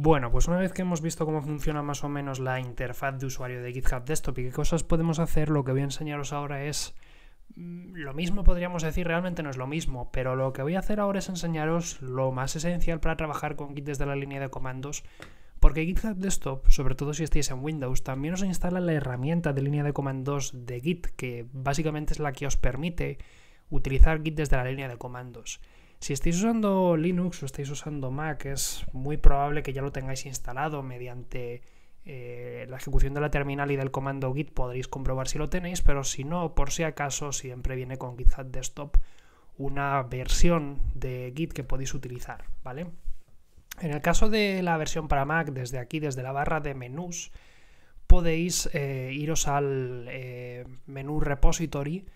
Bueno, pues una vez que hemos visto cómo funciona más o menos la interfaz de usuario de GitHub Desktop y qué cosas podemos hacer, lo que voy a enseñaros ahora es mm, lo mismo podríamos decir, realmente no es lo mismo, pero lo que voy a hacer ahora es enseñaros lo más esencial para trabajar con Git desde la línea de comandos, porque GitHub Desktop, sobre todo si estáis en Windows, también os instala la herramienta de línea de comandos de Git, que básicamente es la que os permite utilizar Git desde la línea de comandos. Si estáis usando Linux o estáis usando Mac, es muy probable que ya lo tengáis instalado mediante eh, la ejecución de la terminal y del comando git. Podréis comprobar si lo tenéis, pero si no, por si acaso, siempre viene con GitHub Desktop una versión de Git que podéis utilizar, ¿vale? En el caso de la versión para Mac, desde aquí, desde la barra de menús, podéis eh, iros al eh, menú repository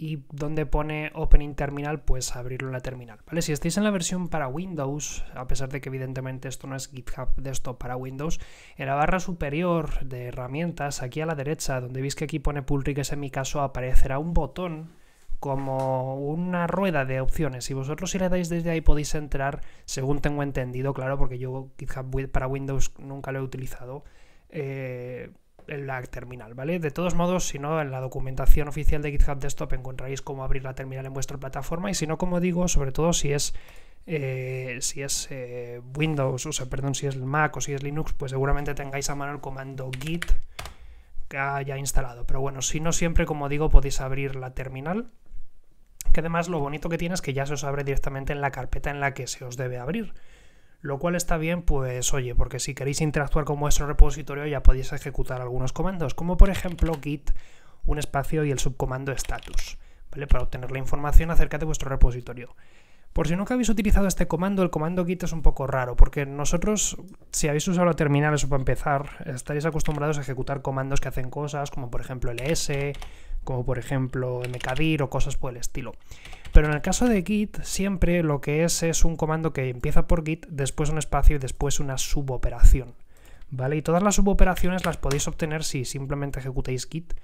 y donde pone Opening Terminal, pues abrirlo en la terminal. ¿vale? Si estáis en la versión para Windows, a pesar de que evidentemente esto no es GitHub Desktop para Windows, en la barra superior de herramientas, aquí a la derecha, donde veis que aquí pone es en mi caso aparecerá un botón como una rueda de opciones. Y vosotros si le dais desde ahí podéis entrar, según tengo entendido, claro, porque yo GitHub para Windows nunca lo he utilizado. Eh, la terminal, ¿vale? De todos modos, si no, en la documentación oficial de GitHub Desktop encontraréis cómo abrir la terminal en vuestra plataforma y si no, como digo, sobre todo si es... Eh, si es eh, Windows, o sea, perdón, si es Mac o si es Linux, pues seguramente tengáis a mano el comando git que haya instalado. Pero bueno, si no siempre, como digo, podéis abrir la terminal que además lo bonito que tiene es que ya se os abre directamente en la carpeta en la que se os debe abrir. Lo cual está bien, pues oye, porque si queréis interactuar con vuestro repositorio ya podéis ejecutar algunos comandos, como por ejemplo git, un espacio y el subcomando status, ¿vale? Para obtener la información acerca de vuestro repositorio. Por si nunca habéis utilizado este comando, el comando git es un poco raro, porque nosotros, si habéis usado terminales terminal, para empezar, estaréis acostumbrados a ejecutar comandos que hacen cosas, como por ejemplo ls, como por ejemplo mkdir o cosas por el estilo. Pero en el caso de git, siempre lo que es es un comando que empieza por git, después un espacio y después una suboperación. ¿Vale? Y todas las suboperaciones las podéis obtener si simplemente ejecutáis git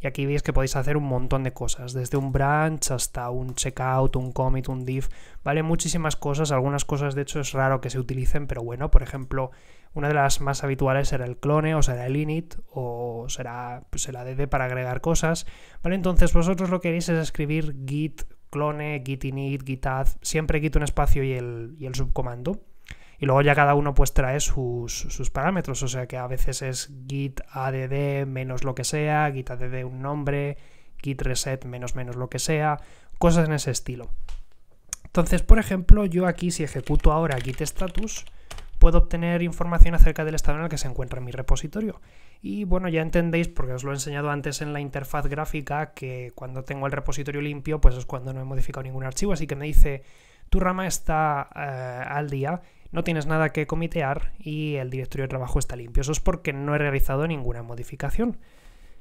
y aquí veis que podéis hacer un montón de cosas, desde un branch hasta un checkout, un commit, un div, ¿vale? Muchísimas cosas, algunas cosas de hecho es raro que se utilicen, pero bueno, por ejemplo, una de las más habituales será el clone o será el init o será pues, el add para agregar cosas, ¿vale? Entonces vosotros lo que queréis es escribir git clone, git init, git add, siempre git un espacio y el, y el subcomando y luego ya cada uno pues trae sus, parámetros, o sea que a veces es git add menos lo que sea, git add un nombre, git reset menos menos lo que sea, cosas en ese estilo. Entonces, por ejemplo, yo aquí si ejecuto ahora git status, puedo obtener información acerca del estado en el que se encuentra mi repositorio. Y bueno, ya entendéis, porque os lo he enseñado antes en la interfaz gráfica, que cuando tengo el repositorio limpio, pues es cuando no he modificado ningún archivo, así que me dice, tu rama está eh, al día no tienes nada que comitear y el directorio de trabajo está limpio. Eso es porque no he realizado ninguna modificación.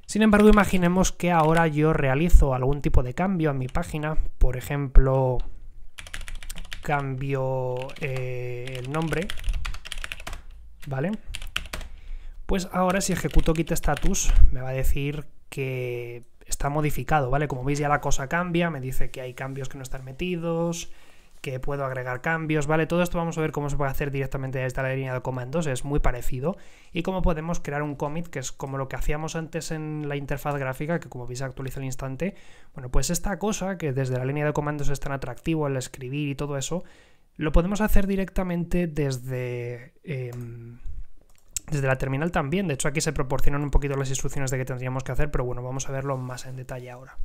Sin embargo, imaginemos que ahora yo realizo algún tipo de cambio en mi página, por ejemplo, cambio eh, el nombre, ¿vale? Pues ahora si ejecuto git status me va a decir que está modificado, ¿vale? Como veis ya la cosa cambia, me dice que hay cambios que no están metidos, que puedo agregar cambios, ¿vale? Todo esto vamos a ver cómo se puede hacer directamente desde la línea de comandos, es muy parecido, y cómo podemos crear un commit, que es como lo que hacíamos antes en la interfaz gráfica, que como veis actualiza al instante, bueno, pues esta cosa que desde la línea de comandos es tan atractivo al escribir y todo eso, lo podemos hacer directamente desde... Em, desde la terminal también, de hecho aquí se proporcionan un poquito las instrucciones de qué tendríamos que hacer, pero bueno, vamos a verlo más en detalle ahora.